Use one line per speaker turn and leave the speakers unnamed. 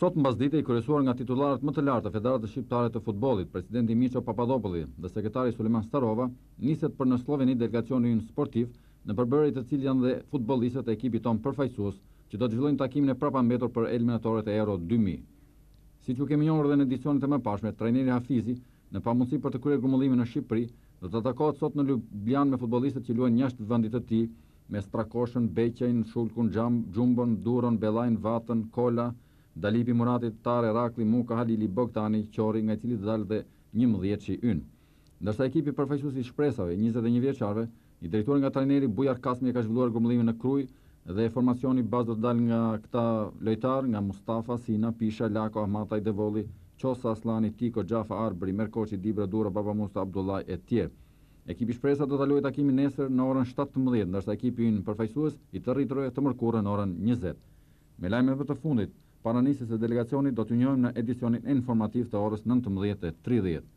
Sot në dite i kërësuar nga titularët më të lartë të Federatë Shqiptare të Futbolit, presidenti Miqo Papadopoli dhe sekretari Suleman Starova, niset për në Sloveni delegacionin sportiv në përbërrit të cilë janë dhe futbolistët e ekipi tonë përfajsus që do të gjithlojnë takimin e prapa mbetur për eliminatorët e Euro 2000. Si që kemi njohër dhe në edicionit e më pashme, trajneri Hafizi në pamunësi për të kërë grumullimi në Shqipëri dhe të atakohet sot në Ljubljan me futbolistët që luen njështë vëndit të ti me Strakoshen, Beqen, Shulkun, Gjumbon, Duron, Belajn, Vatën, Kola, Dalipi Muratit Tare Rakli Muka Halili Bogtani Qori nga i cili të dalë dhe një mëdhjet që i ynë. Ndërsa ekipi përfajsus i shpresave, 21 vjeqarve, i drejtuar nga trajneri Bujar Kasmi e ka zhvilluar grumëllimin në kruj dhe formacioni bazë do të dalë nga këta lojtar, nga Mustafa, Sina, Pisha, Lako, Ahmataj, Devoli, Qosa, Aslani, Tiko, Gjafa, Arbri, Merkoqi, Dibra, Dura, Baba Musta, Abdullaj e tjerë. Ekipi shpresa do të luaj takimin nesër në orën 17, ndërsa ekipi ynë përfaqësues i të rritërojë të mërkurën në orën 20. Me lajme për të fundit, Paranisës e delegacionit do të njojmë në edicionin informativ të orës 19.30.